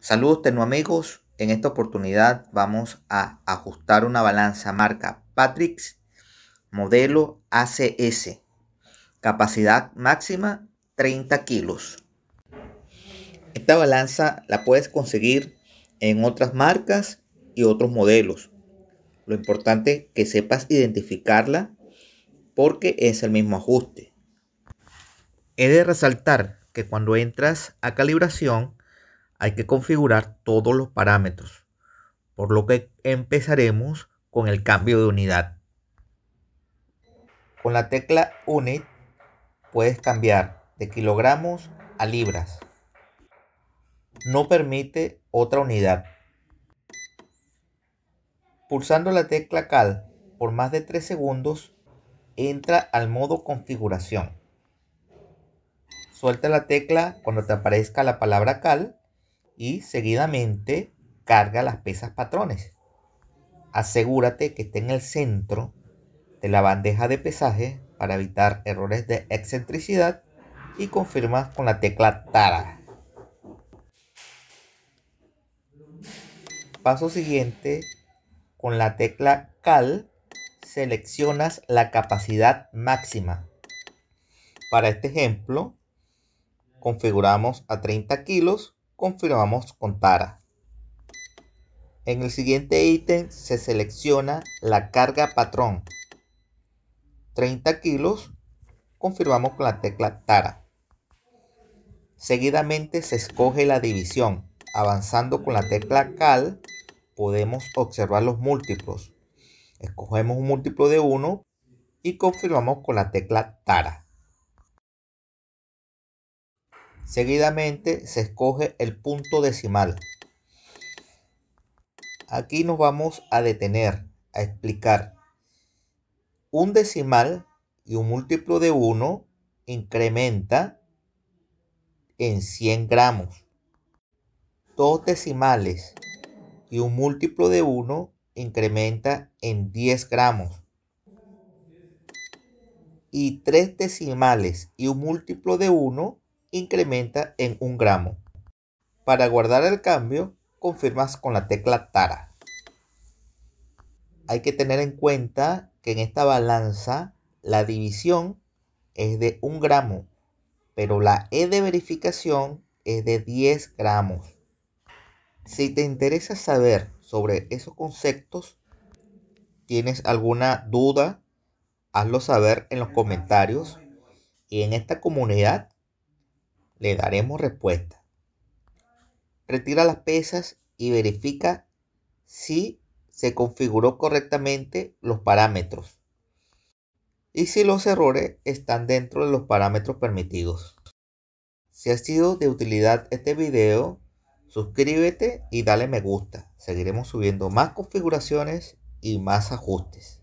Saludos amigos. En esta oportunidad vamos a ajustar una balanza marca Patrix modelo ACS. Capacidad máxima 30 kilos. Esta balanza la puedes conseguir en otras marcas y otros modelos. Lo importante es que sepas identificarla porque es el mismo ajuste. He de resaltar que cuando entras a calibración hay que configurar todos los parámetros, por lo que empezaremos con el cambio de unidad. Con la tecla Unit puedes cambiar de kilogramos a libras. No permite otra unidad. Pulsando la tecla Cal por más de 3 segundos, entra al modo configuración. Suelta la tecla cuando te aparezca la palabra Cal y seguidamente carga las pesas patrones. Asegúrate que esté en el centro de la bandeja de pesaje para evitar errores de excentricidad y confirma con la tecla Tara. Paso siguiente, con la tecla Cal seleccionas la capacidad máxima. Para este ejemplo, configuramos a 30 kilos confirmamos con Tara. En el siguiente ítem se selecciona la carga patrón. 30 kilos, confirmamos con la tecla Tara. Seguidamente se escoge la división. Avanzando con la tecla Cal podemos observar los múltiplos. Escogemos un múltiplo de 1 y confirmamos con la tecla Tara. Seguidamente se escoge el punto decimal. Aquí nos vamos a detener, a explicar. Un decimal y un múltiplo de 1 incrementa en 100 gramos. Dos decimales y un múltiplo de 1 incrementa en 10 gramos. Y tres decimales y un múltiplo de 1 incrementa en un gramo. Para guardar el cambio, confirmas con la tecla Tara. Hay que tener en cuenta que en esta balanza la división es de un gramo, pero la E de verificación es de 10 gramos. Si te interesa saber sobre esos conceptos, tienes alguna duda, hazlo saber en los comentarios y en esta comunidad le daremos respuesta. Retira las pesas y verifica si se configuró correctamente los parámetros y si los errores están dentro de los parámetros permitidos. Si ha sido de utilidad este video, suscríbete y dale me gusta. Seguiremos subiendo más configuraciones y más ajustes.